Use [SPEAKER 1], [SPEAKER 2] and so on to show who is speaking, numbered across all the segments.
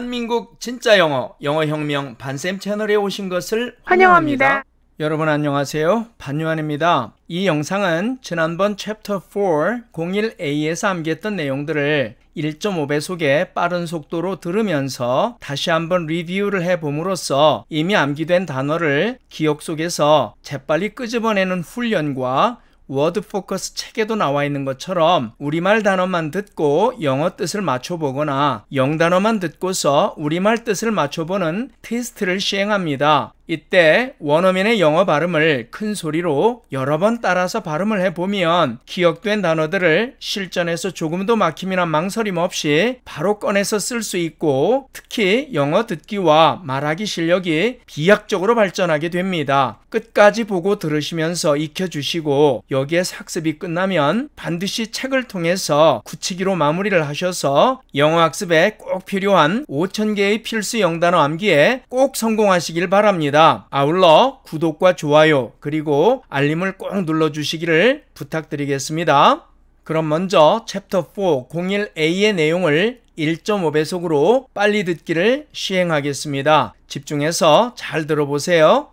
[SPEAKER 1] 대한민국 진짜 영어 영어 혁명 반쌤 채널에 오신 것을 환영합니다. 환영합니다. 여러분 안녕하세요. 반유한입니다. 이 영상은 지난번 챕터 4 01A에서 암기했던 내용들을 1.5배속의 빠른 속도로 들으면서 다시 한번 리뷰를 해봄으로써 이미 암기된 단어를 기억 속에서 재빨리 끄집어내는 훈련과 워드 포커스 책에도 나와 있는 것처럼 우리말 단어만 듣고 영어 뜻을 맞춰보거나 영단어만 듣고서 우리말 뜻을 맞춰보는 테스트를 시행합니다. 이때 원어민의 영어 발음을 큰 소리로 여러 번 따라서 발음을 해보면 기억된 단어들을 실전에서 조금도 막힘이나 망설임 없이 바로 꺼내서 쓸 수 있고 특히 영어 듣기와 말하기 실력이 비약적으로 발전하게 됩니다. 끝까지 보고 들으시면서 익혀주시고 여기에 학습이 끝나면 반드시 책을 통해서 굳히기로 마무리를 하셔서 영어 학습에 꼭 필요한 5,000개의 필수 영단어 암기에 꼭 성공하시길 바랍니다. 바랍니다. 아울러 구독과 좋아요 그리고 알림을 꼭 눌러주시기를 부탁드리겠습니다. 그럼 먼저 챕터 4 01A의 내용을 1.5배속으로 빨리 듣기를 시행하겠습니다. 집중해서 잘 들어보세요.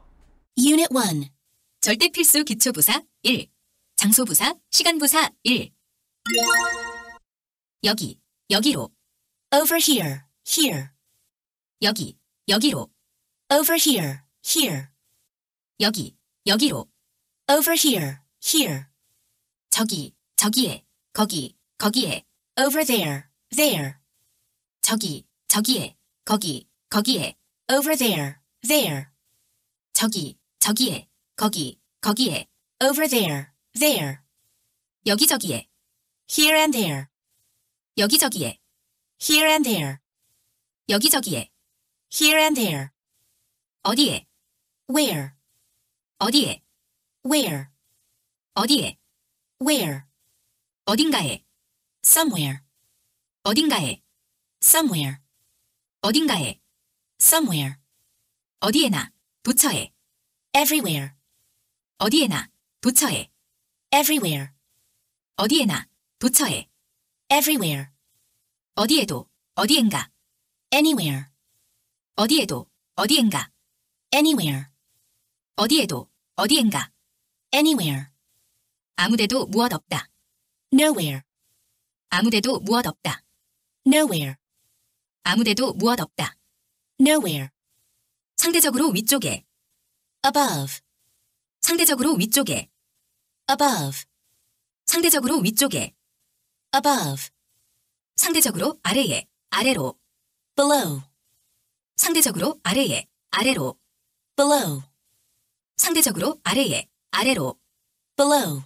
[SPEAKER 1] Unit 1
[SPEAKER 2] 절대 필수 기초 부사 1 장소 부사 시간 부사 1 여기 여기로 over here here 여기 여기로 over here here. 여기, 여기로. over here, here. 저기, 저기에, 거기, 거기에. over there, there. 저기, 저기에, 거기, 거기에. over there, there. 저기, 저기에, 거기, 거기에. over there, there. 여기저기에. here and there. 여기저기에. here and there. 여기저기에. here and there. 어디에? where 어디에 where 어디에 where 어딘가에 somewhere 어딘가에 somewhere 어딘가에 somewhere 어디에나 도처에 everywhere 어디에나 도처에 everywhere 어디에나 도처에 everywhere 어디에도 어디엔가 anywhere 어디에도 어디엔가 anywhere 어디에도, 어디엔가. anywhere. 아무데도 무엇 없다. nowhere. 아무데도 무엇 없다. nowhere. 아무데도 무엇 없다. nowhere. 상대적으로 위쪽에 above. 상대적으로 위쪽에 above. 상대적으로 위쪽에 above. 상대적으로 아래에 아래로 below. 상대적으로 아래에 아래로 below. 상대적으로 아래에, 아래로. below.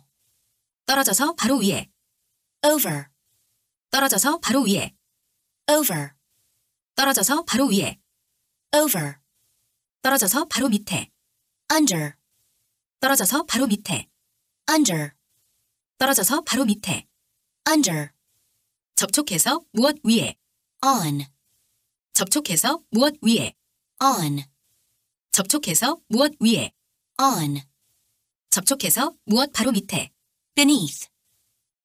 [SPEAKER 2] 떨어져서 바로 위에. over. 떨어져서 바로 위에. over. 떨어져서 바로 위에. over. 떨어져서 바로 밑에. under. 떨어져서 바로 밑에. under. 떨어져서 바로 밑에. under. 접촉해서 무엇 위에. on. 접촉해서 무엇 위에. on. 접촉해서 무엇 위에. on 접촉해서 무엇 바로 밑에 beneath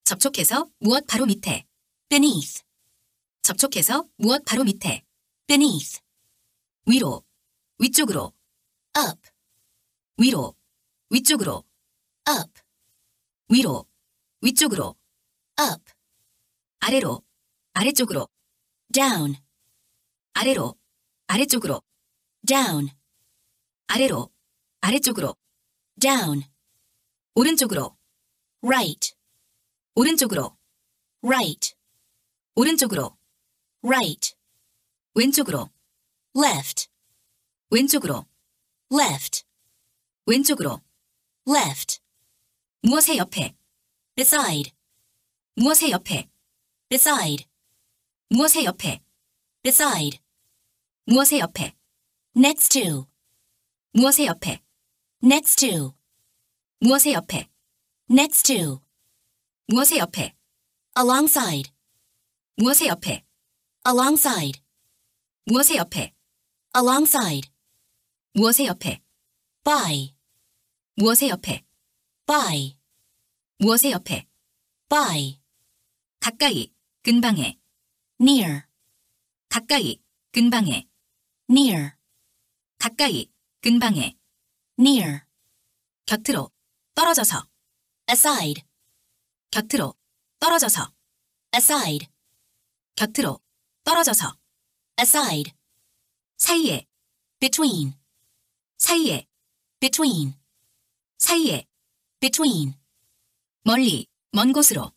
[SPEAKER 2] 접촉해서 무엇 바로 밑에 beneath 접촉해서 무엇 바로 밑에 beneath 위로 위쪽으로 up 위로 위쪽으로 up 위로 위쪽으로 up 아래로 아래쪽으로 down 아래로 아래쪽으로 down 아래로 아래쪽으로 down 오른쪽으로 right 오른쪽으로 right 오른쪽으로 right 왼쪽으로 left 왼쪽으로 left 왼쪽으로 left 무엇의 옆에 beside 무엇의 옆에 beside 무엇의 옆에 beside 무엇의 옆에 next to 무엇의 옆에 next to 무엇의 옆에 next to 무엇의 옆에 alongside 무엇의 옆에 alongside 무엇의 옆에 alongside 무엇의 옆에 by 무엇의 옆에 by 무엇의 옆에 by 가까이 근방에 near 가까이 근방에 near 가까이 근방에 near 곁으로 떨어져서 aside 곁으로 떨어져서 aside 곁으로 떨어져서 aside 사이에 between 사이에 between 사이에 between 멀리 먼 곳으로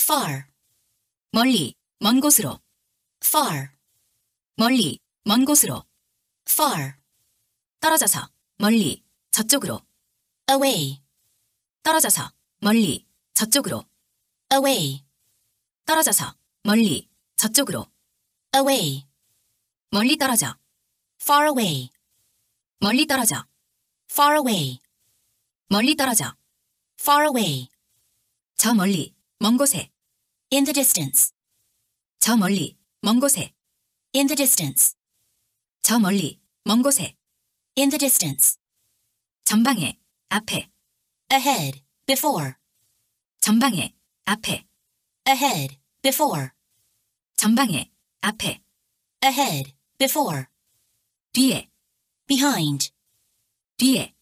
[SPEAKER 2] far 멀리 먼 곳으로 far 멀리 먼 곳으로 far 떨어져서 멀리 저쪽으로 away 떨어져서 멀리 저쪽으로 away 떨어져서 멀리 저쪽으로 away 멀리 떨어져 far away 멀리 떨어져 far away 멀리 떨어져 far away 저 멀리 먼 곳에 in the distance 저 멀리 먼 곳에 in the distance 저 멀리 먼 곳에 in the distance 전방에, 앞에. ahead, before. 전방에, 앞에. ahead, before. 전방에, 앞에. ahead, before. 뒤에, behind. 뒤에,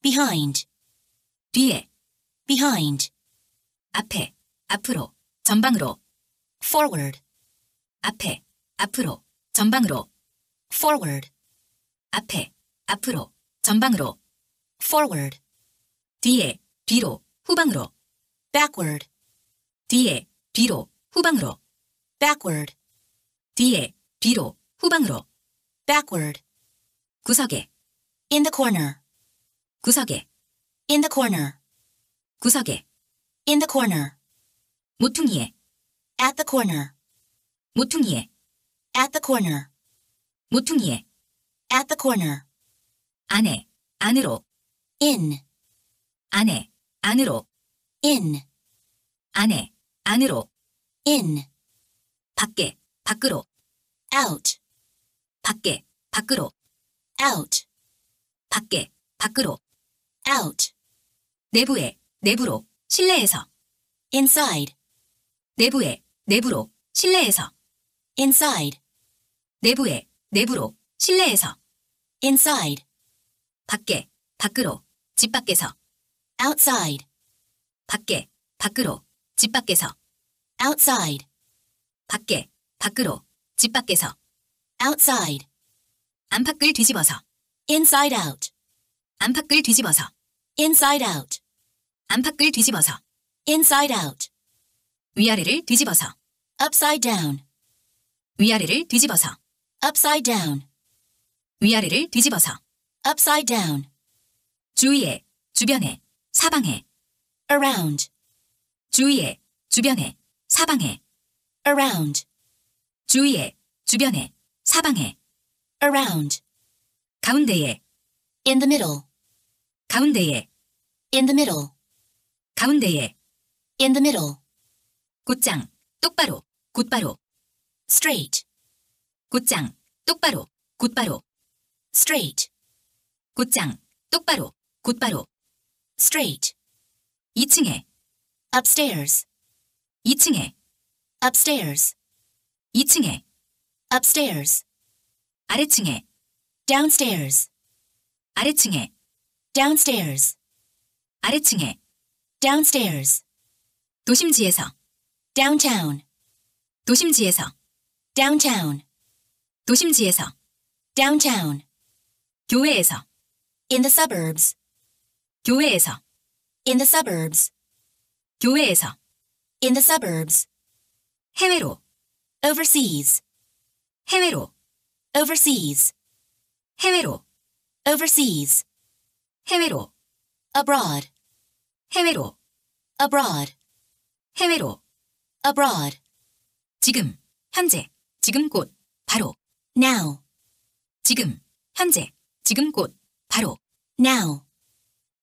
[SPEAKER 2] behind. 뒤에, behind. 앞에, 앞으로, 전방으로. forward. 앞에, 앞으로, 전방으로. forward. 앞에, 앞으로, 전방으로. forward 뒤에 뒤로 후방으로 backward 뒤에 뒤로 후방으로 backward 뒤에 뒤로 후방으로 backward 구석에 in the corner 구석에 in the corner 구석에 in the corner 모퉁이에 at the corner 모퉁이에 at the corner 모퉁이에 at the corner 안에 안으로 in 안에 안으로 in 안에 안으로 in 밖에 밖으로 out 밖에 밖으로 out 밖에 밖으로 out 내부에 내부로 실내에서 inside 내부에 내부로 실내에서 inside 내부에 내부로 실내에서 inside 밖에 밖으로 집 밖에서 outside 밖에 밖으로 집 밖에서 outside 밖에 밖으로 집 밖에서 outside 안팎을 뒤집어서 inside out 안팎을 뒤집어서 inside out 안팎을 뒤집어서 inside out 위아래를 뒤집어서 upside down 위아래를 뒤집어서 upside down 위아래를 뒤집어서 upside down 주위에, 주변에, 사방에. around. 주위에, 주변에, 사방에. around. 주위에, 주변에, 사방에. around. 가운데에. in the middle. 가운데에. in the middle. 가운데에. in the middle. 곧장, 똑바로, 곧바로. straight. 곧장, 똑바로, 곧바로. straight. 곧장, 똑바로, 곧바로 straight 2층에 upstairs 2층에 upstairs 2층에 upstairs 아래층에 downstairs 아래층에 downstairs 아래층에 downstairs 도심지에서 downtown 도심지에서 downtown 도심지에서 downtown 교외에서 in the suburbs 교회에서 in the suburbs 교회에서 in the suburbs 해외로 overseas 해외로 overseas 해외로 overseas 해외로 abroad 해외로 abroad 해외로 abroad 지금 현재 지금 곧 바로 now 지금 현재 지금 곧 바로 now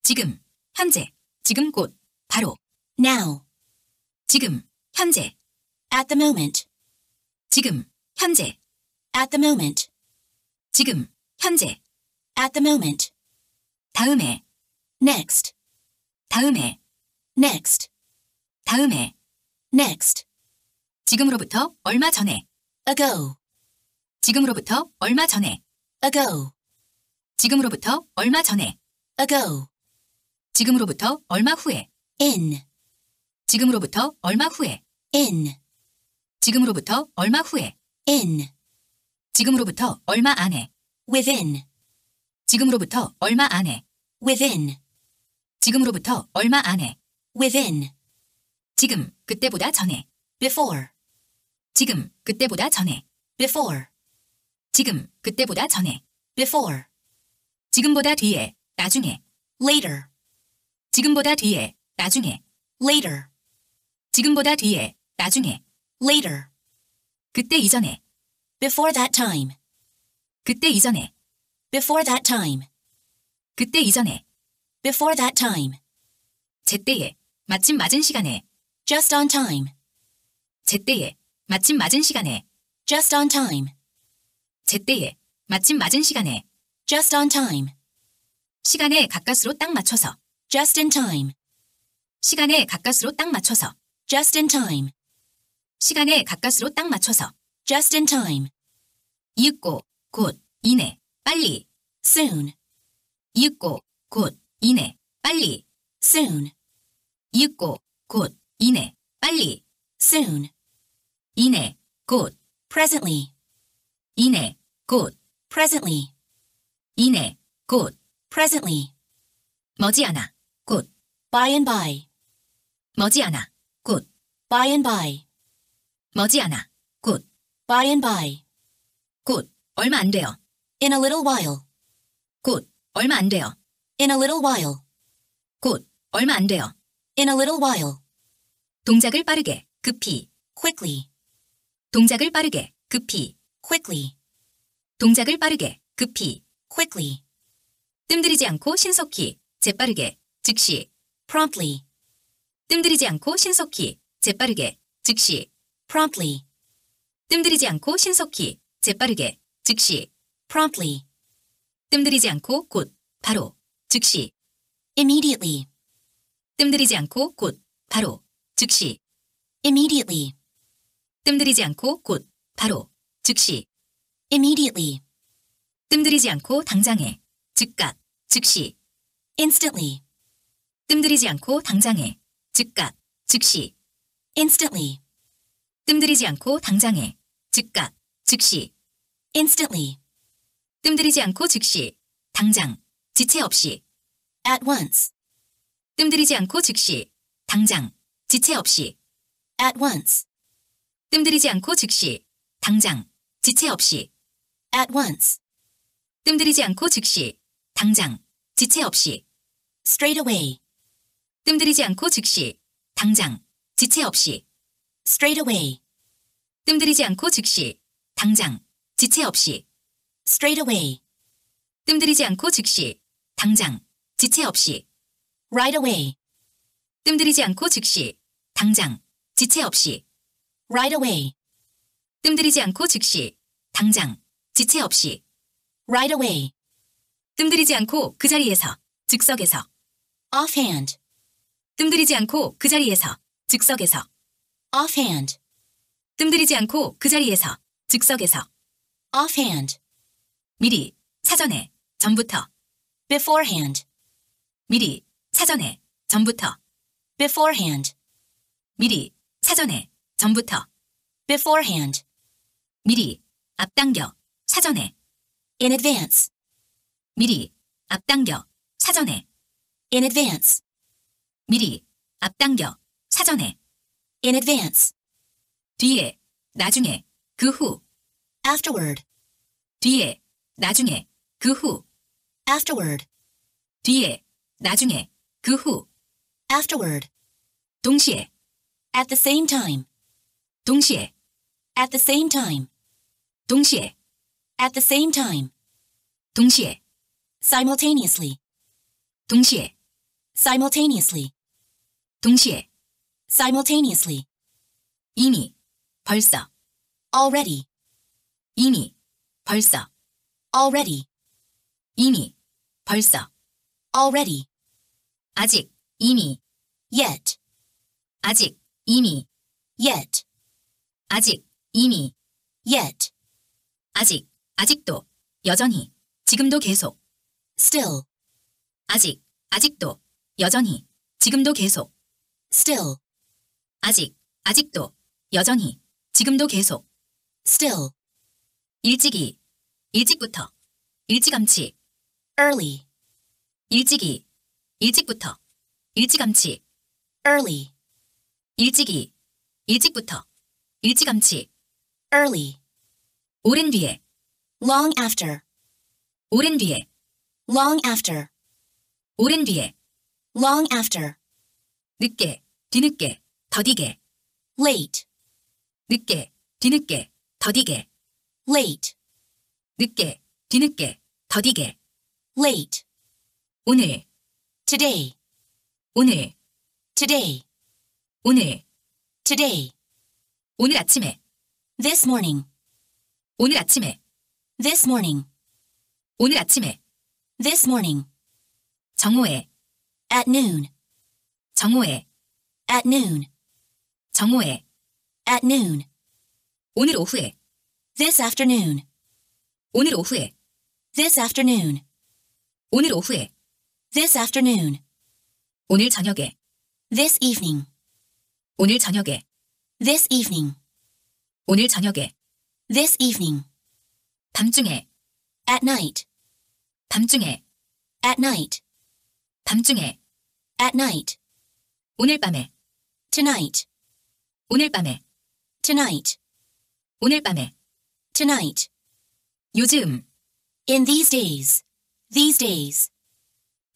[SPEAKER 2] 지금, 현재, 지금 곧, 바로. Now. 지금, 현재. At the moment. 지금, 현재. At the moment. 지금, 현재. At the moment. 다음에. Next. 다음에. Next. 다음에. Next. 지금으로부터 얼마 전에. Ago. 지금으로부터 얼마 전에. Ago. 지금으로부터 얼마 전에. Ago. 지금으로부터 얼마 후에 in 지금으로부터 얼마 후에 in 지금으로부터 얼마 후에 in 지금으로부터 얼마 안에 within 지금으로부터 얼마 안에 within 지금으로부터 얼마 안에 within 지금 그때보다 전에 before 지금 그때보다 전에 before 지금 그때보다 전에 before 지금보다 뒤에 나중에 later 지금보다 뒤에, 나중에, later. 지금보다 뒤에, 나중에, later. 그때 이전에, before that time. 그때 이전에, before that time. 그때 이전에, before that time. 제때에, 마침 맞은 시간에, just on time. 제때에, 마침 맞은 시간에, just on time. 제때에, 마침 맞은 시간에, just on time. 시간에 가까스로 딱 맞춰서. just in time. 시간에 가까스로 딱 맞춰서 just in time. 시간에 가까스로 딱 맞춰서 just in time. 이윽고 곧 이내 빨리 soon. 이윽고 곧 이내 빨리 soon. 이윽고 곧 이내 빨리 soon. 이내 곧 presently. 이내 곧 presently. 이내 곧 presently. 머지않아 굿, by and by. 머지않아. 굿, by and by. 머지않아. 굿, by and by. 굿, 얼마 안 돼요. In a little while. 굿, 얼마 안 돼요. In a little while. 굿, 얼마 안 돼요. In a little while. 동작을 빠르게, 급히. quickly. 동작을 빠르게, 급히. quickly. 동작을 빠르게, 급히. quickly. 뜸들이지 않고 신속히, 재빠르게, 즉시 promptly 뜸들이지 않고 신속히 재빠르게 즉시 promptly 뜸들이지 않고 신속히 재빠르게 즉시 promptly 뜸들이지 않고 곧 바로 즉시 immediately 뜸들이지 않고 곧 바로 즉시 immediately 뜸들이지 않고 곧 바로 즉시 immediately 뜸들이지 않고 당장에 즉각 즉시 instantly 뜸들이지 않고 당장에. 즉각. 즉시. instantly. 뜸들이지 않고 당장에. 즉각. 즉시. instantly. 뜸들이지 않고 즉시. 당장. 지체 없이. at once. 뜸들이지 않고 즉시. 당장. 지체 없이. at once. 뜸들이지 않고 즉시. 당장. 지체 없이. at once. 뜸들이지 않고 즉시. 당장. 지체 없이. straight away. 뜸들이지 않고 즉시, 당장, 지체 없이. straight away. 뜸들이지 않고 즉시, 당장, 지체 없이. straight away. 뜸들이지 않고 즉시, 당장, 지체 없이. right away. 뜸들이지 않고 즉시, 당장, 지체 없이. right away. 뜸들이지 않고 즉시, 당장, 지체 없이. right away. 뜸들이지 않고 그 자리에서, 즉석에서. offhand. 뜸들이지 않고 그 자리에서, 즉석에서. offhand. 뜸들이지 않고 그 자리에서, 즉석에서. offhand. 미리, 사전에, 전부터. beforehand. 미리, 사전에, 전부터. beforehand. 미리, 사전에, 전부터. beforehand. 미리, 앞당겨, 사전에. in advance. 미리, 앞당겨, 사전에. in advance. 미리, 앞당겨, 사전에, in advance. 뒤에, 나중에, 그 후, afterward. 뒤에, 나중에, 그 후, afterward. 뒤에, 나중에, 그 후, afterward. 동시에, at the same time. 동시에, at the same time. 동시에, at the same time. 동시에, simultaneously. 동시에, simultaneously. 동시에 simultaneously 이미 벌써 already 이미 벌써 already 이미 벌써 already 아직 이미 yet 아직 이미 yet 아직 이미 yet 아직 아직도 여전히 지금도 계속 still 아직 아직도 여전히 지금도 계속 still 아직 아직도 여전히 지금도 계속 still 일찍이 일찍부터 일찌감치 early 일찍이 일찍부터 일찌감치 early 일찍이 일찍부터 일찌감치 early 오랜 뒤에 long after 오랜 뒤에 long after 오랜 뒤에 long after 늦게, 뒤늦게, 더디게. late. 늦게, 뒤늦게, 더디게. late. 늦게, 뒤늦게, 더디게. late. 오늘, today. 오늘, today. 오늘, today. 오늘 아침에, this morning. 오늘 아침에, this morning. 오늘 아침에, this morning. 정오에, at noon. 정오에 at noon 정오에 at noon 오늘 오후에 this afternoon 오늘 오후에 this afternoon 오늘 오후에 this afternoon 오늘 저녁에 this evening 오늘 저녁에 this evening 오늘 저녁에 this evening 밤중에 at night 밤중에 at night 밤중에 at night 오늘 밤에 tonight 오늘 밤에 tonight 오늘 밤에 tonight 요즘 in these days these days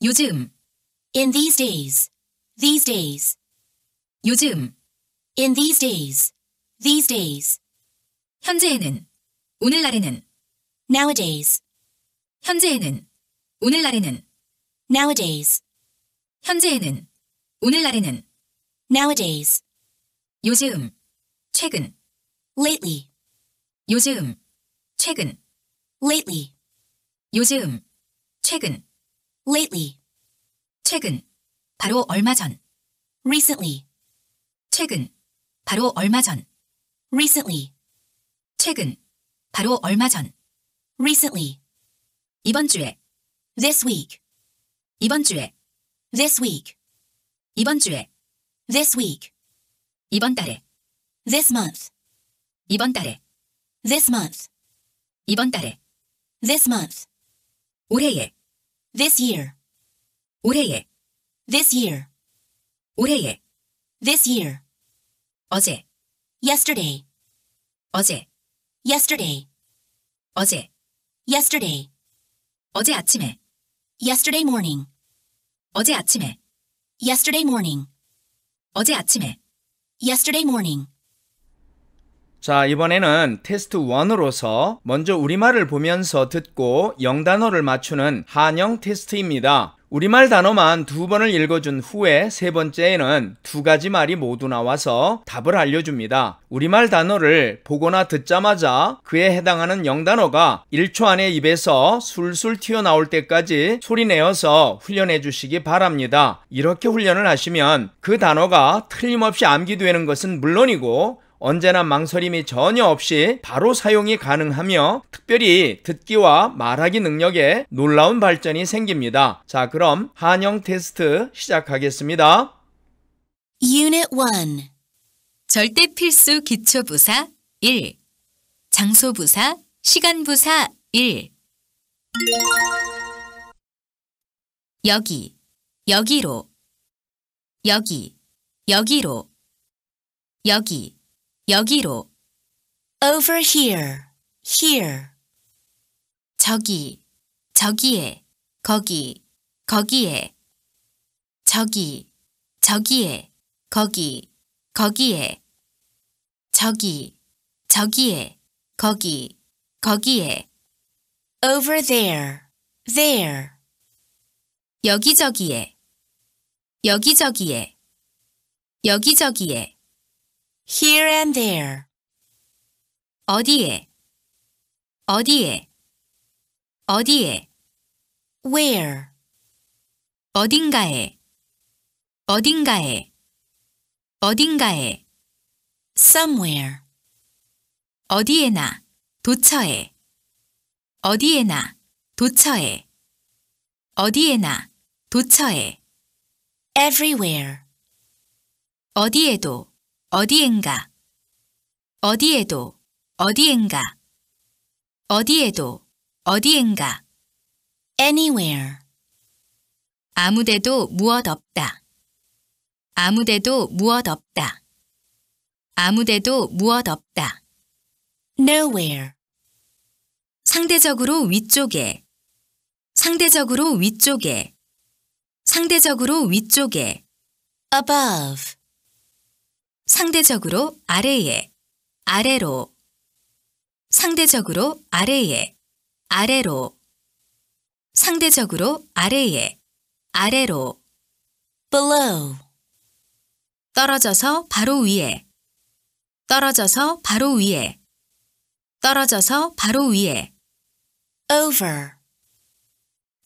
[SPEAKER 2] 요즘 in these days these days 요즘 in these days these days 현재에는 오늘날에는 nowadays 현재에는 오늘날에는 nowadays 현재에는 오늘날에는 nowadays 요즘 최근 lately 요즘 최근 lately 요즘 최근 lately 최근 바로 얼마 전 recently 최근 바로 얼마 전 recently 최근 바로 얼마 전 recently 이번 주에 this week 이번 주에 this week 이번 주에 this week 이번 달에 this month 이번 달에 this month 이번 달에 this month 올해에 this year 올해에 this year 올해에 this year 어제 yesterday 어제 yesterday 어제 yesterday 어제 아침에 yesterday morning 어제 아침에 yesterday morning. 어제 아침에 yesterday morning.
[SPEAKER 1] 자, 이번에는 테스트 1으로서 먼저 우리말을 보면서 듣고 영단어를 맞추는 한영 테스트입니다. 우리말 단어만 두 번을 읽어준 후에 세 번째에는 두 가지 말이 모두 나와서 답을 알려줍니다. 우리말 단어를 보거나 듣자마자 그에 해당하는 영단어가 1초 안에 입에서 술술 튀어나올 때까지 소리내어서 훈련해 주시기 바랍니다. 이렇게 훈련을 하시면 그 단어가 틀림없이 암기되는 것은 물론이고 언제나 망설임이 전혀 없이 바로 사용이 가능하며 특별히 듣기와 말하기 능력에 놀라운 발전이 생깁니다. 자, 그럼 한영 테스트 시작하겠습니다.
[SPEAKER 2] Unit 1 절대 필수 기초 부사 1 장소 부사 시간 부사 1 여기 여기로 여기 여기로 여기 여기로. 여기로 over here, here 저기, 저기에, 거기, 거기에 저기, 저기에, 거기, 거기에 저기, 저기에, 거기, 거기에 over there, there 여기저기에, 여기저기에, 여기저기에 here and there. 어디에, 어디에, 어디에. where. 어딘가에, 어딘가에, 어딘가에. somewhere. 어디에나, 도처에, 어디에나, 도처에, 어디에나, 도처에. everywhere. 어디에도, 어디엔가 어디에도 어디엔가 어디에도 어디엔가 anywhere 아무데도 무엇 없다 아무데도 무엇 없다 아무데도 무엇 없다 nowhere 상대적으로 위쪽에 상대적으로 위쪽에 상대적으로 위쪽에 above 상대적으로 아래에, 아래로. 상대적으로 아래에, 아래로. 상대적으로 아래에, 아래로. below. 떨어져서 바로 위에. 떨어져서 바로 위에. 떨어져서 바로 위에. over.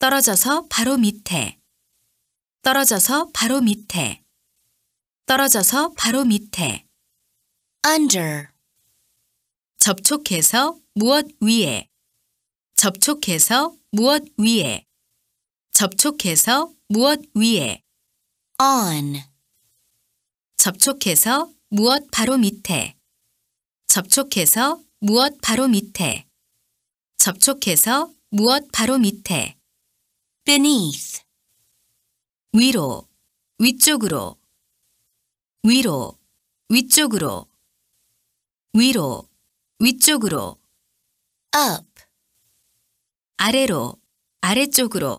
[SPEAKER 2] 떨어져서 바로 밑에. 떨어져서 바로 밑에. 떨어져서 바로 밑에 under 접촉해서 무엇 위에 접촉해서 무엇 위에 접촉해서 무엇 위에 on 접촉해서 무엇 바로 밑에 접촉해서 무엇 바로 밑에 접촉해서 무엇 바로 밑에 beneath 위로 위쪽으로 위로, 위쪽으로, 위로, 위쪽으로, up. 아래로, 아래쪽으로,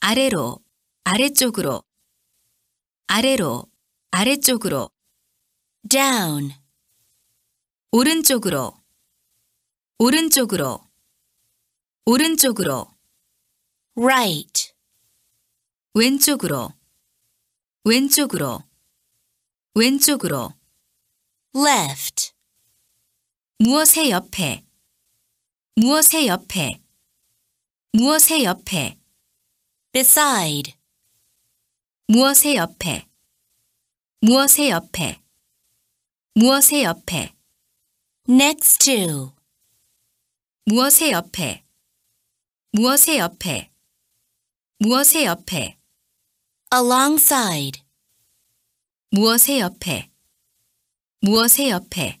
[SPEAKER 2] 아래로, 아래쪽으로, 아래로, 아래쪽으로, down. 오른쪽으로, 오른쪽으로, 오른쪽으로, right. 왼쪽으로, 왼쪽으로, 왼쪽으로 left 무엇의 옆에 무엇의 옆에 무엇의 옆에 beside 무엇의 옆에 무엇의 옆에 무엇의 옆에 next to 무엇의 옆에 무엇의 옆에 무엇의 옆에 alongside 무엇의 옆에 무엇의 옆에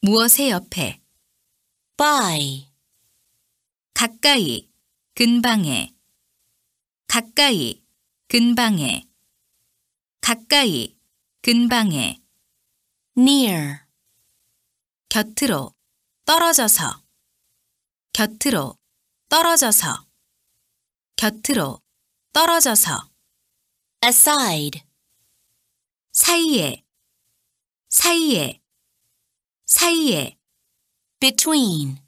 [SPEAKER 2] 무엇의 옆에 by 가까이 근방에 가까이 근방에 가까이 근방에 near 곁으로 떨어져서 곁으로 떨어져서 곁으로 떨어져서 aside 사이에 사이에 사이에 between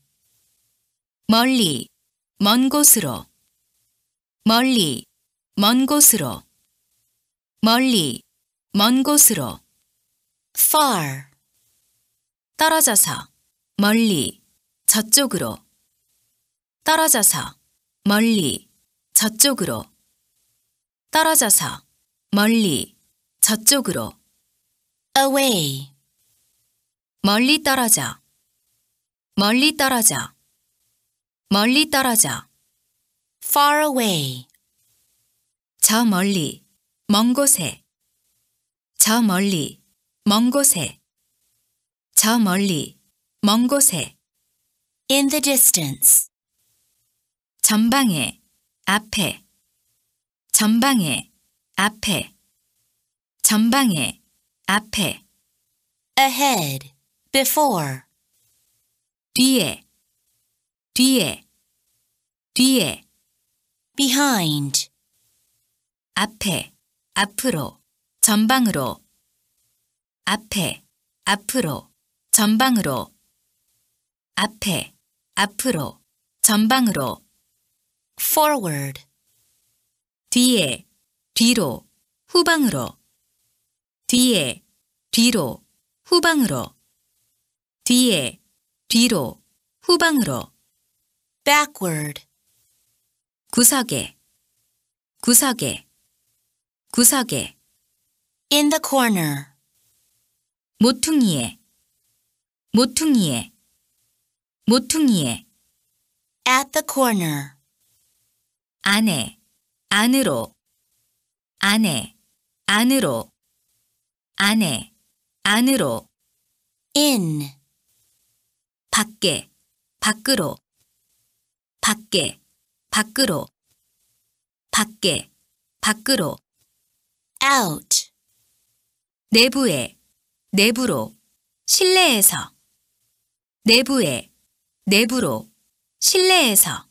[SPEAKER 2] 멀리 먼 곳으로 멀리 먼 곳으로 멀리 먼 곳으로 far 떨어져서 멀리 저쪽으로 떨어져서 멀리 저쪽으로 떨어져서 멀리 저쪽으로 away 멀리 떨어져 멀리 떨어져 멀리 떨어져 far away 저 멀리 먼 곳에 저 멀리 먼 곳에 저 멀리 먼 곳에 in the distance 전방에 앞에 전방에 앞에 전방에, 앞에. ahead, before. 뒤에, 뒤에, 뒤에. behind. 앞에, 앞으로, 전방으로. 앞에, 앞으로, 전방으로. 앞에, 앞으로, 전방으로. forward. 뒤에, 뒤로, 후방으로. 뒤에, 뒤로, 후방으로. 뒤에, 뒤로, 후방으로. backward. 구석에, 구석에, 구석에. in the corner. 모퉁이에, 모퉁이에, 모퉁이에. at the corner. 안에, 안으로, 안에, 안으로. 안에, 안으로. in. 밖에, 밖으로. 밖에, 밖으로. 밖에, 밖으로. out. 내부에, 내부로. 실내에서. 내부에, 내부로. 실내에서.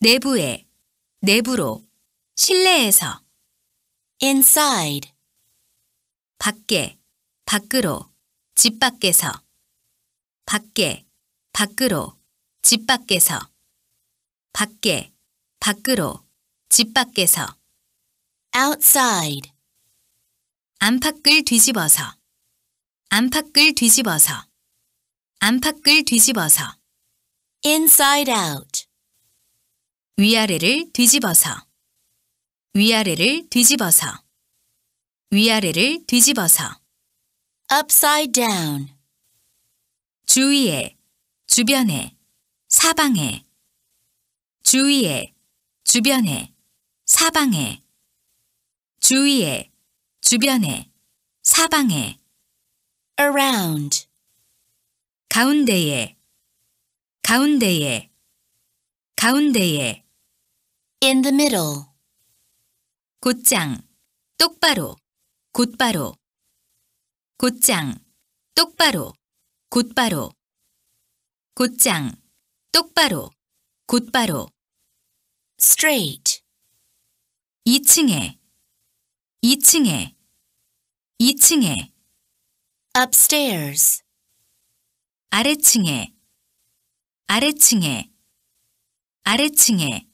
[SPEAKER 2] 내부에, 내부로. 실내에서. inside. 밖에, 밖으로, 집 밖에서. 밖에, 밖으로, 집 밖에서. 밖에, 밖으로, 집 밖에서. outside. 안팎을 뒤집어서. 안팎을 뒤집어서. 안팎을 뒤집어서. inside out. 위아래를 뒤집어서. 위아래를 뒤집어서. 위아래를 뒤집어서 upside down 주위에 주변에 사방에 주위에 주변에 사방에 주위에 주변에 사방에 around 가운데에 가운데에 가운데에 in the middle 곧장 똑바로 곧바로 곧장 똑바로 곧바로 곧장 똑바로 곧바로 straight 2층에 2층에 2층에 upstairs 아래층에 아래층에 아래층에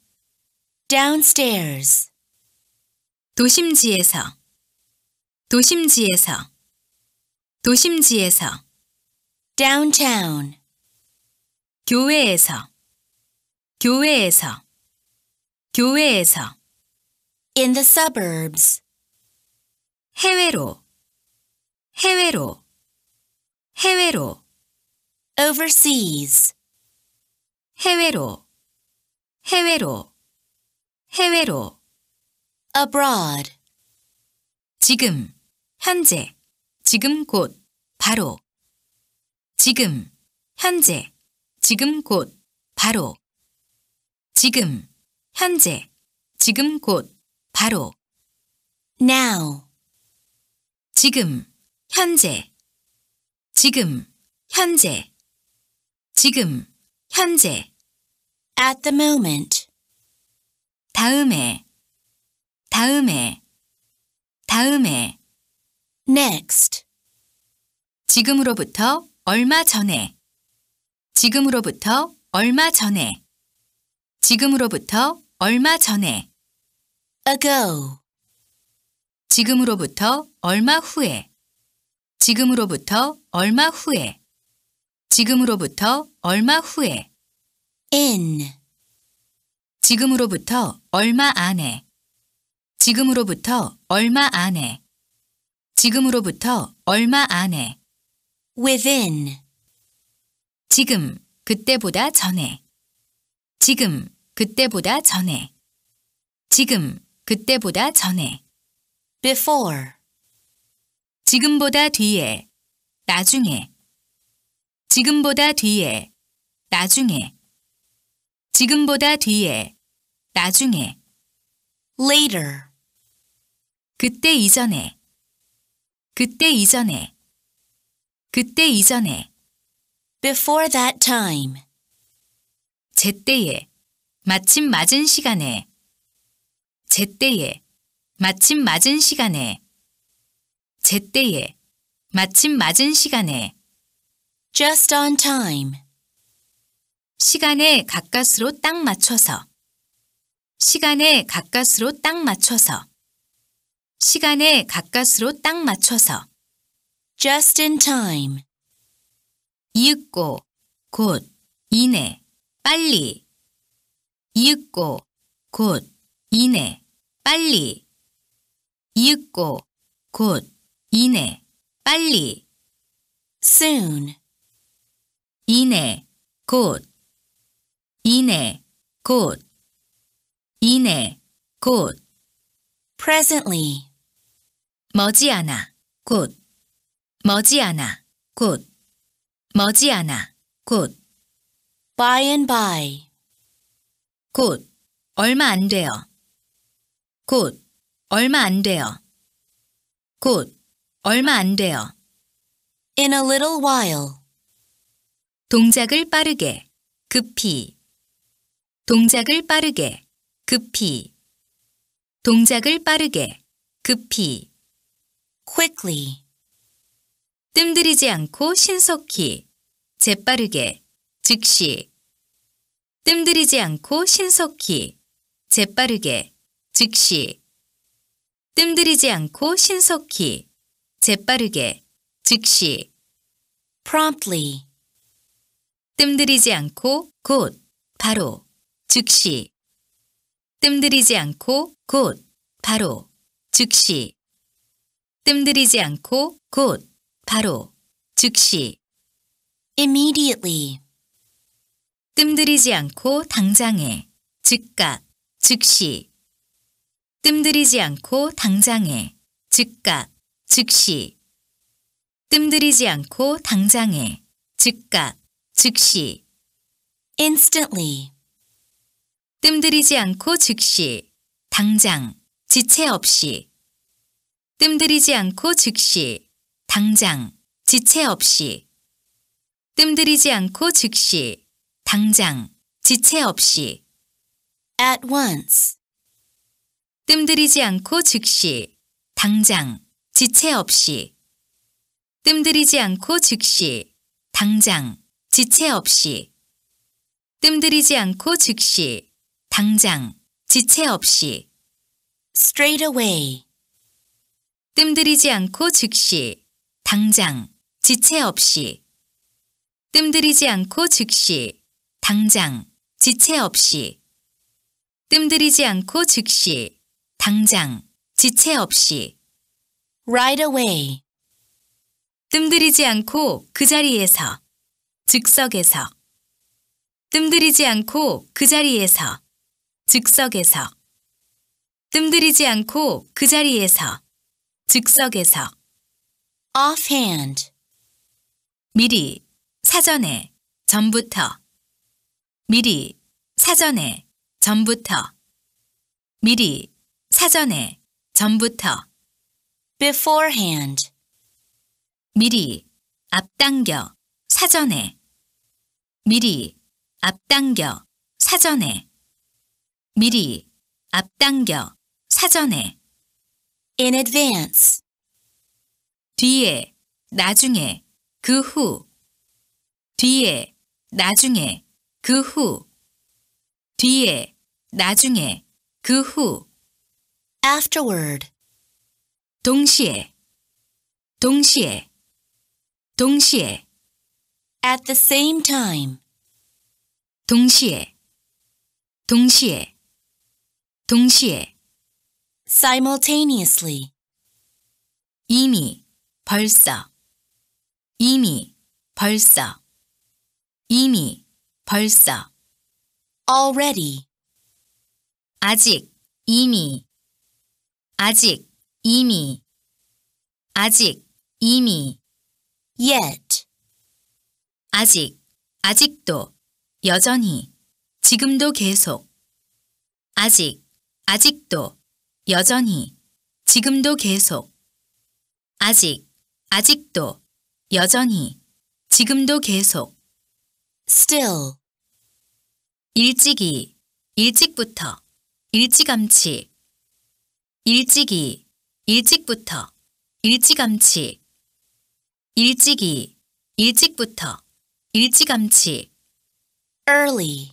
[SPEAKER 2] downstairs 도심지에서 도심지에서 도심지에서 downtown 교회에서 교회에서 교회에서 in the suburbs 해외로 해외로 해외로 overseas 해외로 해외로 해외로 abroad 지금 현재, 지금 곧, 바로. 지금, 현재, 지금 곧, 바로. 지금, 현재, 지금 곧, 바로. now. 지금, 현재. 지금, 현재. 지금, 현재. at the moment. 다음에, 다음에, 다음에. next. 지금으로부터 얼마 전에. 지금으로부터 얼마 전에. 지금으로부터 얼마 전에. ago. 지금으로부터 얼마 후에. 지금으로부터 얼마 후에. 지금으로부터 얼마 후에. in. 지금으로부터 얼마 안에. 지금으로부터 얼마 안에. 지금으로부터 얼마 안에 within 지금 그때보다 전에 지금 그때보다 전에 지금 그때보다 전에 before 지금보다 뒤에 나중에 지금보다 뒤에 나중에 지금보다 뒤에 나중에 later 그때 이전에 그때 이전에 그때 이전에 before that time 제때에 마침 맞은 시간에 제때에 마침 맞은 시간에 제때에 마침 맞은 시간에 just on time 시간에 가까스로 딱 맞춰서 시간에 가까스로 딱 맞춰서 시간에 가까스로 딱 맞춰서 just in time 이윽고 곧 이내 빨리 이윽고 곧 이내 빨리 이윽고 곧 이내 빨리 soon 이내 곧 이내 곧 이내 곧 presently 머지않아 곧 머지않아 곧 머지않아 곧 by and by 곧 얼마 안 돼요 곧 얼마 안 돼요 곧 얼마 안 돼요 in a little while 동작을 빠르게 급히 동작을 빠르게 급히 동작을 빠르게 급히 quickly. 뜸들이지 않고 신속히, 재빠르게, 즉시. 뜸들이지 않고 신속히, 재빠르게, 즉시. 뜸들이지 않고 신속히, 재빠르게, 즉시. promptly. 뜸들이지 않고 곧, 바로, 즉시. 뜸들이지 않고 곧, 바로, 즉시. 뜸들이지 않고 곧, 바로, 즉시 immediately 뜸들이지 않고 당장에, 즉각, 즉시 뜸들이지 않고 당장에, 즉각, 즉시 뜸들이지 않고 당장에, 즉각, 즉시 instantly 뜸들이지 않고 즉시, 당장, 지체 없이 뜸들이지 않고 즉시, 당장, 지체 없이. 뜸들이지 않고 즉시, 당장, 지체 없이. at once. 뜸들이지 않고 즉시, 당장, 지체 없이. 뜸들이지 않고 즉시, 당장, 지체 없이. 뜸들이지 않고 즉시, 당장, 지체 없이. straight away. 뜸들이지 않고 즉시, 당장, 지체 없이. 뜸들이지 않고 즉시, 당장, 지체 없이. 뜸들이지 않고 즉시, 당장, 지체 없이. right away. 뜸들이지 않고 그 자리에서, 즉석에서. 뜸들이지 않고 그 자리에서, 즉석에서. 뜸들이지 않고 그 자리에서, 즉석에서 offhand 미리 사전에 전부터 미리 사전에 전부터 미리 사전에 전부터 beforehand 미리 앞당겨 사전에 미리 앞당겨 사전에 미리 앞당겨 사전에 in advance. 뒤에, 나중에, 그 후. 뒤에, 나중에, 그 후. 뒤에, 나중에, 그 후. afterward. 동시에, 동시에, 동시에. at the same time. 동시에, 동시에, 동시에. simultaneously. 이미 벌써 이미 벌써 이미 벌써 already 아직 이미 아직 이미 아직 이미 yet 아직 아직도 여전히 지금도 계속 아직 아직도 여전히, 지금도 계속. 아직, 아직도, 여전히, 지금도 계속. still. 일찍이, 일찍부터, 일찌감치. 일찍이, 일찍부터, 일찌감치. 일찍이, 일찍부터, 일찌감치. early.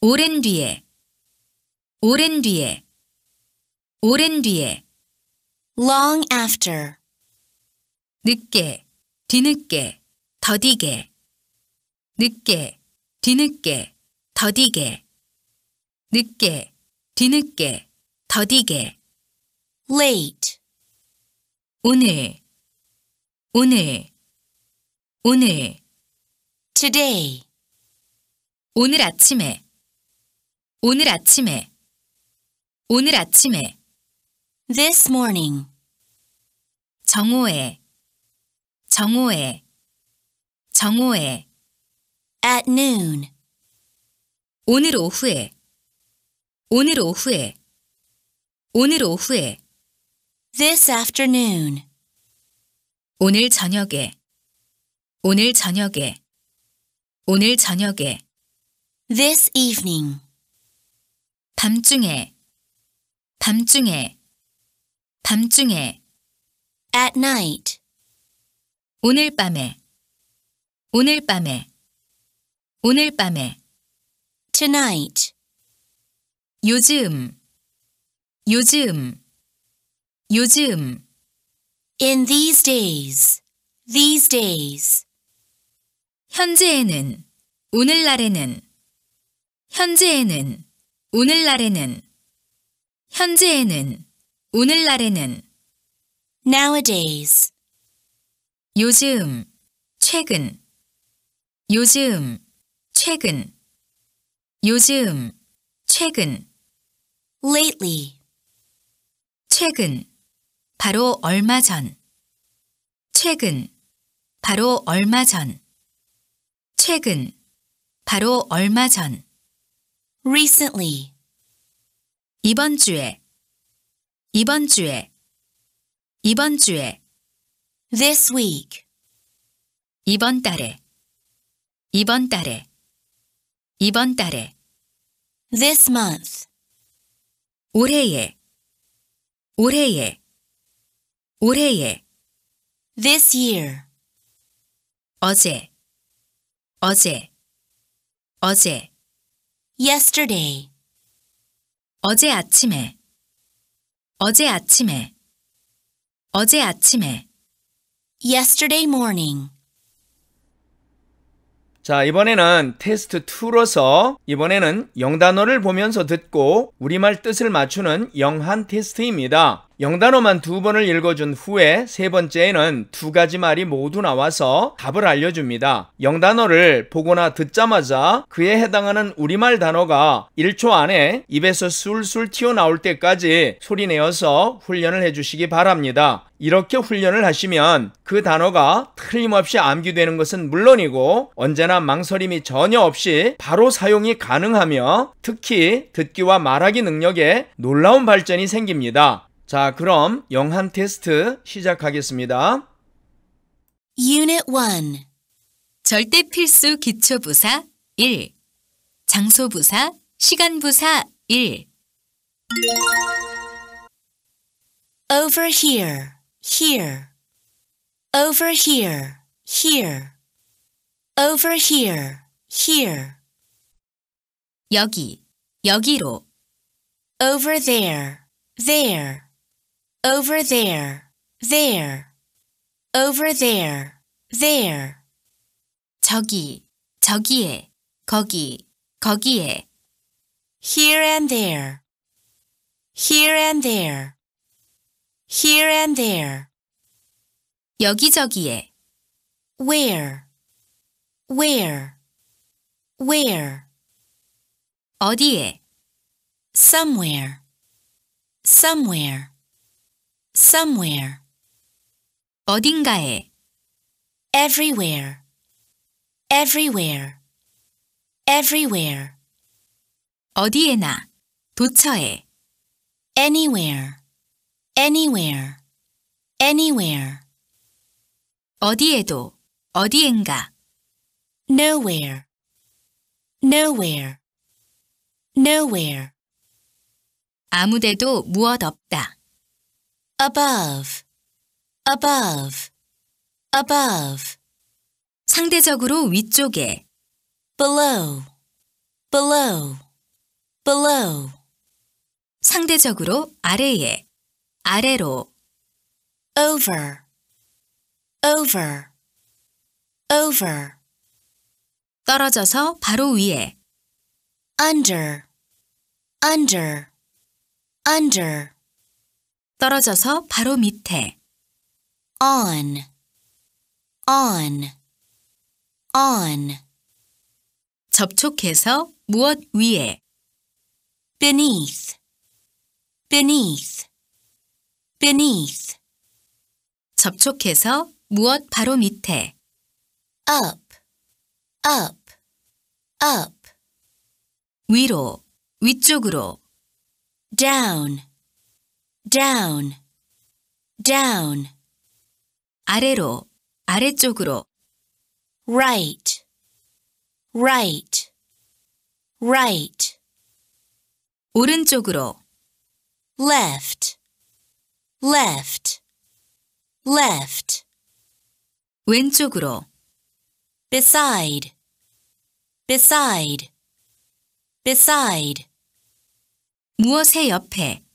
[SPEAKER 2] 오랜 뒤에, 오랜 뒤에. 오랜 뒤에 long after 늦게 뒤늦게 더디게 늦게 뒤늦게 더디게 늦게 뒤늦게 더디게 late 오늘 오늘 오늘 today 오늘 아침에 오늘 아침에 오늘 아침에 This morning. 정오에, 정오에, 정오에. At noon. 오늘 오후에, 오늘 오후에, 오늘 오후에. This afternoon. 오늘 저녁에, 오늘 저녁에, 오늘 저녁에. This evening. 밤중에, 밤중에. 밤중에 at night 오늘 밤에 오늘 밤에 오늘 밤에 tonight 요즘 요즘 요즘 in these days these days 현재에는 오늘날에는 현재에는 오늘날에는 현재에는 오늘날에는 nowadays 요즘 최근 요즘 최근 요즘 최근 lately 최근 바로 얼마 전 최근 바로 얼마 전 최근 바로 얼마 전 recently 이번 주에 이번 주에 이번 주에 this week 이번 달에 이번 달에 이번 달에 this month 올해에 올해에 올해에 this year 어제 어제 어제 yesterday 어제 아침에 어제 아침에 어제 아침에 yesterday morning
[SPEAKER 1] 자, 이번에는 테스트 2로서 이번에는 영단어를 보면서 듣고 우리말 뜻을 맞추는 영한 테스트입니다. 영단어만 두 번을 읽어준 후에 세 번째에는 두 가지 말이 모두 나와서 답을 알려줍니다. 영단어를 보거나 듣자마자 그에 해당하는 우리말 단어가 1초 안에 입에서 술술 튀어나올 때까지 소리내어서 훈련을 해주시기 바랍니다. 이렇게 훈련을 하시면 그 단어가 틀림없이 암기되는 것은 물론이고 언제나 망설임이 전혀 없이 바로 사용이 가능하며 특히 듣기와 말하기 능력에 놀라운 발전이 생깁니다. 자, 그럼 영한 테스트 시작하겠습니다. Unit 1 절대 필수 기초 부사 1 장소 부사 시간
[SPEAKER 2] 부사 1 Over here, here Over here, here Over here, here 여기, 여기로 Over there, there over there, there, over there, there. 저기, 저기에, 거기, 거기에. Here and there, here and there, here and there. 여기저기에. Where, where, where. 어디에? Somewhere, somewhere somewhere 어딘가에 everywhere everywhere everywhere 어디에나 도처에 anywhere anywhere anywhere 어디에도 어디엔가 nowhere nowhere nowhere 아무데도 무엇 없다 above, above, above. 상대적으로 위쪽에 below, below, below. 상대적으로 아래에 아래로 over, over, over. 떨어져서 바로 위에 under, under, under. 떨어져서 바로 밑에 on on on 접촉해서 무엇 위에 beneath beneath beneath 접촉해서 무엇 바로 밑에 up up up 위로 위쪽으로 down down, down. 아래로, 아래쪽으로. right, right, right. 오른쪽으로. left, left, left. 왼쪽으로. beside, beside, beside. 무엇의 옆에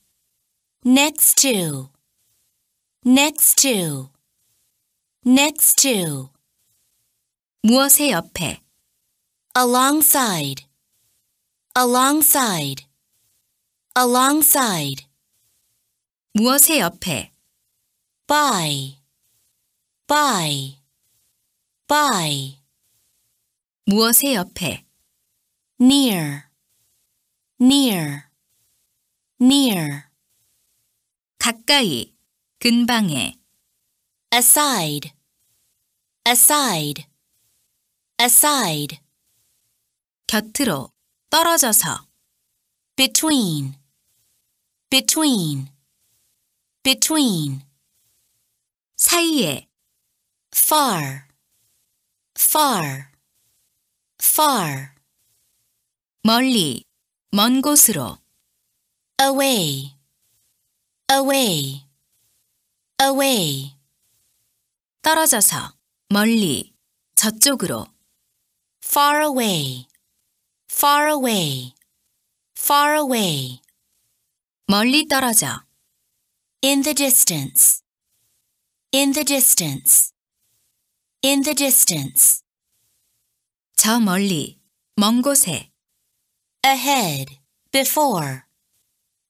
[SPEAKER 2] next to, next to, next to. 무엇의 옆에? alongside, alongside, alongside. 무엇의 옆에? by, by, by. 무엇의 옆에? near, near, near. 가까이, 근방에. aside, aside, aside. 곁으로, 떨어져서. between, between, between. 사이에. far, far, far. 멀리, 먼 곳으로. away, away, away. 떨어져서, 멀리, 저쪽으로. far away, far away, far away. 멀리 떨어져. in the distance, in the distance, in the distance. 저 멀리, 먼 곳에. ahead, before,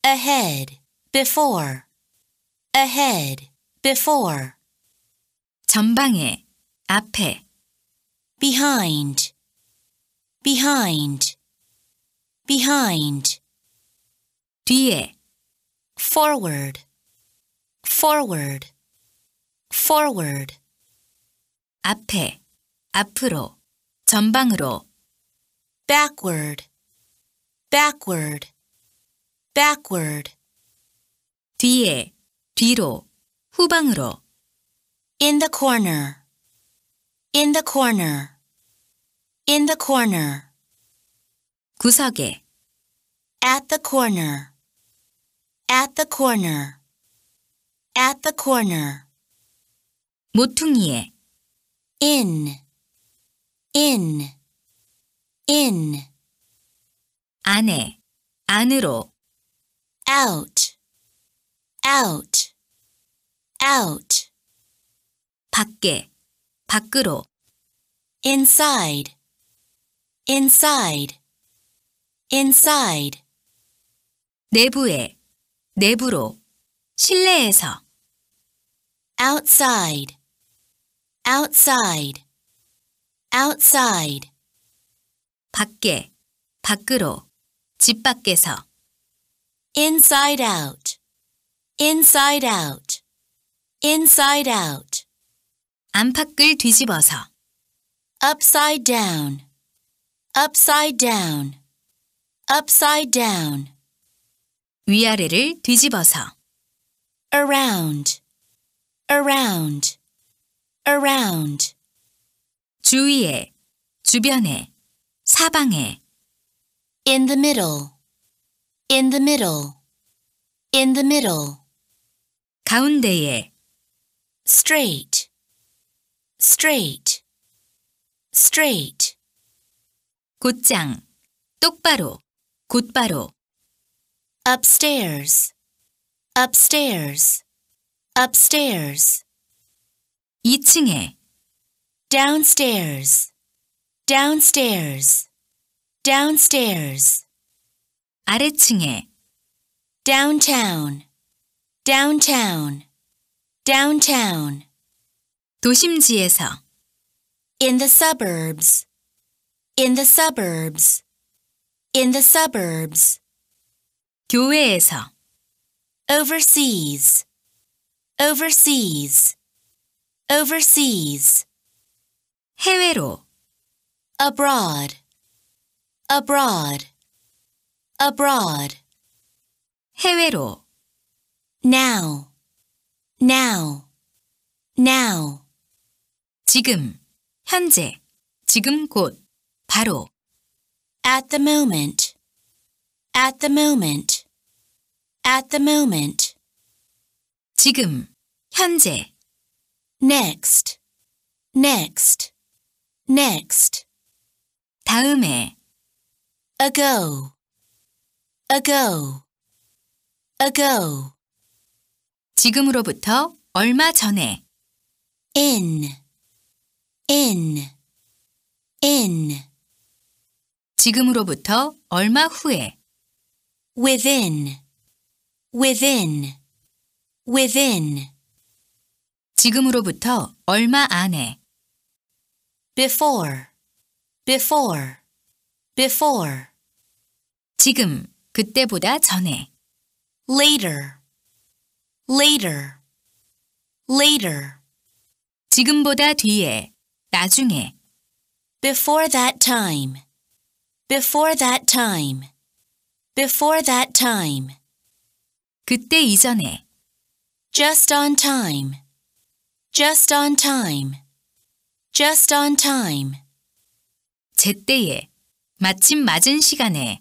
[SPEAKER 2] ahead before, ahead, before. 전방에, 앞에. behind, behind, behind. 뒤에. forward, forward, forward. 앞에, 앞으로, 전방으로. backward, backward, backward. 뒤에, 뒤로, 후방으로. In the corner. In the corner. In the corner. 구석에. At the corner. At the corner. At the corner. 모퉁이에. In. In. In. 안에. 안으로. Out. out, out. 밖에, 밖으로. inside, inside, inside. 내부에, 내부로. 실내에서. outside, outside, outside. 밖에, 밖으로, 집 밖에서. inside out. inside out, inside out. 안팎을 뒤집어서 upside down, upside down, upside down. 위아래를 뒤집어서 around, around, around. 주위에, 주변에, 사방에. in the middle, in the middle, in the middle. 가운데에 straight straight straight 곧장 똑바로 곧바로 upstairs upstairs upstairs 2층에 downstairs downstairs downstairs 아래층에 downtown downtown, downtown. 도심지에서 in the suburbs, in the suburbs, in the suburbs. 교회에서. overseas, overseas, overseas. 해외로 abroad, abroad, abroad. 해외로 now, now, now. 지금, 현재, 지금 곧, 바로. At the moment, at the moment, at the moment. 지금, 현재. next, next, next. 다음에. ago, ago, ago. 지금으로부터 얼마 전에 in in in 지금으로부터 얼마 후에 within within within 지금으로부터 얼마 안에 before before before 지금 그때보다 전에 later later, later. 지금보다 뒤에, 나중에. Before that time, before that time, before that time. 그때 이전에. Just on time, just on time, just on time. 제때에, 마침 맞은 시간에.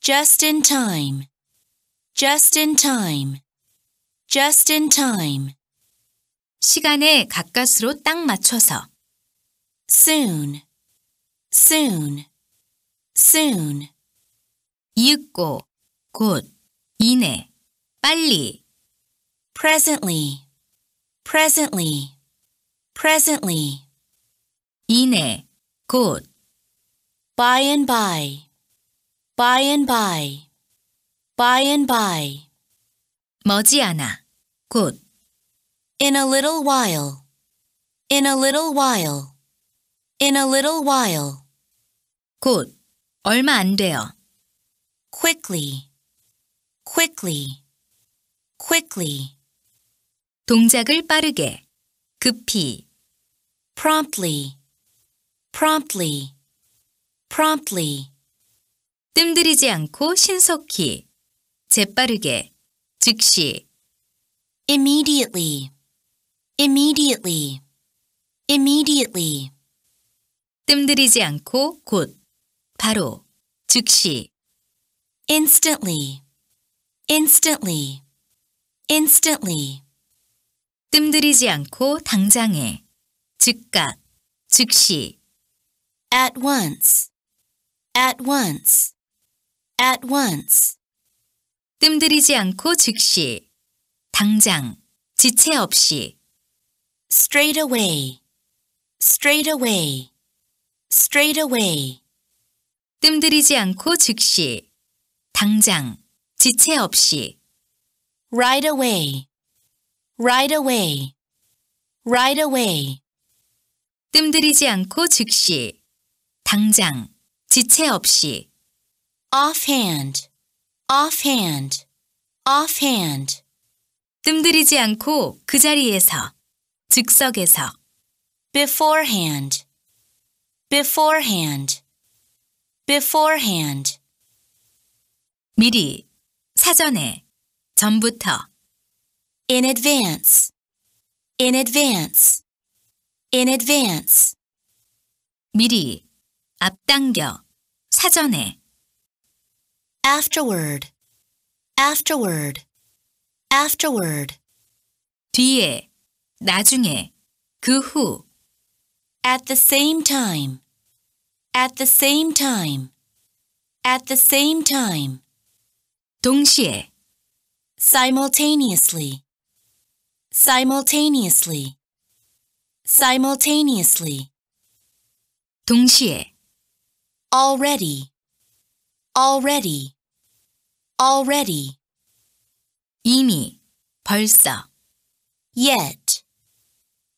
[SPEAKER 2] Just in time, just in time. just in time. 시간에 가까스로 딱 맞춰서 soon, soon, soon. 이윽고, 곧, 이내, 빨리 presently, presently, presently. 이내, 곧 by and by, by and by, by and by. 머지않아 곧 In a little while. In a little while. In a little while. 곧 얼마 안 돼요. Quickly. Quickly. Quickly. 동작을 빠르게. 급히. Promptly. Promptly. Promptly. 뜸들이지 않고 신속히. 재빠르게. 즉시. immediately, immediately, immediately. 뜸들이지 않고 곧, 바로, 즉시. instantly, instantly, instantly. 뜸들이지 않고 당장에, 즉각, 즉시. at once, at once, at once. 뜸들이지 않고 즉시. 당장, 지체 없이. straight away, straight away, straight away. 뜸들이지 않고 즉시, 당장, 지체 없이. right away, right away, right away. 뜸들이지 않고 즉시, 당장, 지체 없이. offhand, offhand, offhand. 뜸들이지 않고 그 자리에서, 즉석에서. beforehand, beforehand, beforehand. 미리, 사전에, 전부터. in advance, in advance, in advance. 미리, 앞당겨, 사전에. afterward, afterward. afterward. 뒤에, 나중에, 그 후. At the same time. At the same time. At the same time. 동시에. Simultaneously. Simultaneously. Simultaneously. 동시에. Already. Already. Already. 이미, 벌써. yet,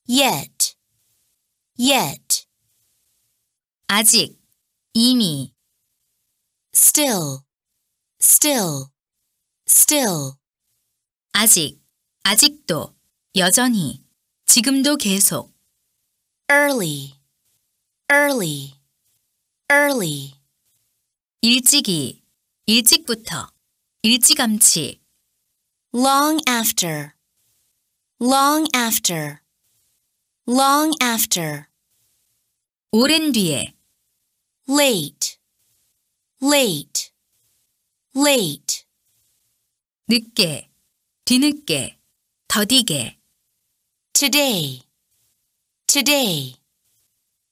[SPEAKER 2] yet, yet. 아직, 이미. still, still, still. 아직, 아직도, 여전히, 지금도 계속. early, early, early. 일찍이, 일찍부터, 일찌감치. long after, long after, long after. 오랜 뒤에, late, late, late. 늦게, 뒤늦게, 더디게. today, today,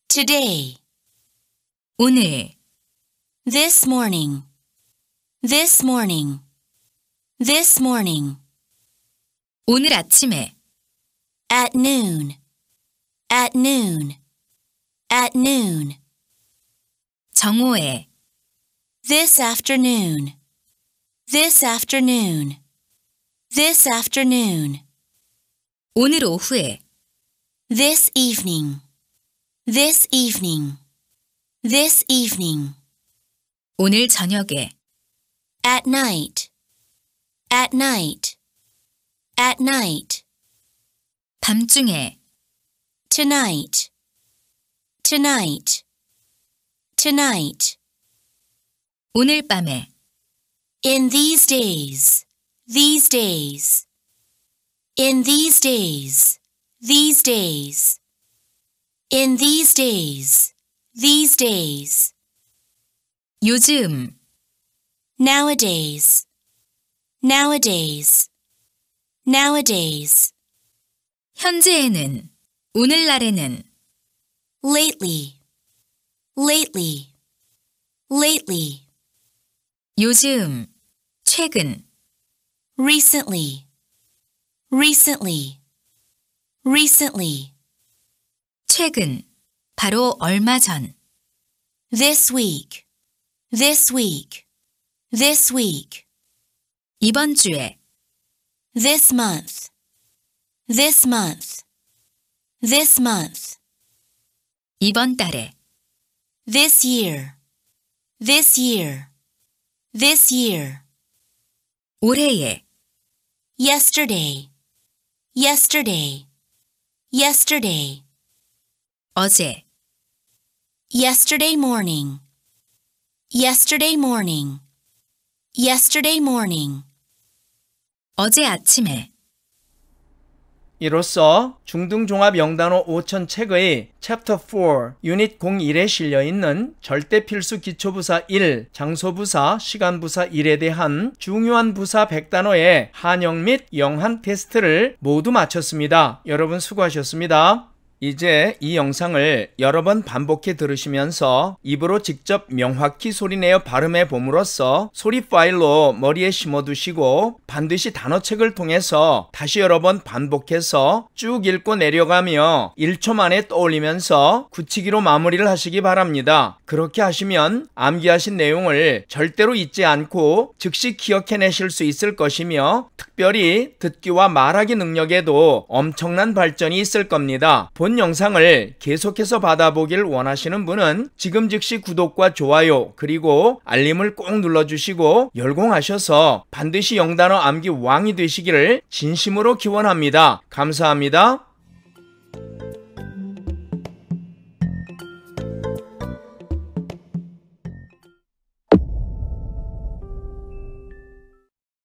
[SPEAKER 2] today. 오늘, this morning, this morning. This morning. 오늘 아침에. At noon. At noon. At noon. 정오에. This afternoon. This afternoon. This afternoon. 오늘 오후에. This evening. This evening. This evening. 오늘 저녁에. At night at night, at night. 밤중에 tonight, tonight, tonight. 오늘 밤에 in these days, these days, in these days, these days, in these days, these days. 요즘 nowadays, nowadays nowadays 현재에는 오늘날에는 lately lately lately 요즘 최근 recently recently recently 최근 바로 얼마 전 this week this week this week 이번 주에 this month this month this month 이번 달에 this year this year this year 올해에 yesterday yesterday yesterday 어제 yesterday morning yesterday morning yesterday morning 어제 아침에
[SPEAKER 1] 이로써 중등종합영단어 5천 책의 챕터 4 유닛 01에 실려있는 절대필수 기초부사 1, 장소부사, 시간부사 1에 대한 중요한 부사 100단어의 한영 및 영한 테스트를 모두 마쳤습니다. 여러분 수고하셨습니다. 이제 이 영상을 여러 번 반복해 들으시면서 입으로 직접 명확히 소리내어 발음해 봄으로써 소리 파일로 머리에 심어두시고 반드시 단어책을 통해서 다시 여러 번 반복해서 쭉 읽고 내려가며 1초 만에 떠올리면서 굳히기로 마무리를 하시기 바랍니다. 그렇게 하시면 암기하신 내용을 절대로 잊지 않고 즉시 기억해내실 수 있을 것이며 특별히 듣기와 말하기 능력에도 엄청난 발전이 있을 겁니다. 본본 영상을 계속해서 받아보길 원하시는 분은 지금 즉시 구독과 좋아요 그리고 알림을 꼭 눌러주시고 열공하셔서 반드시 영단어 암기 왕이 되시기를 진심으로 기원합니다. 감사합니다.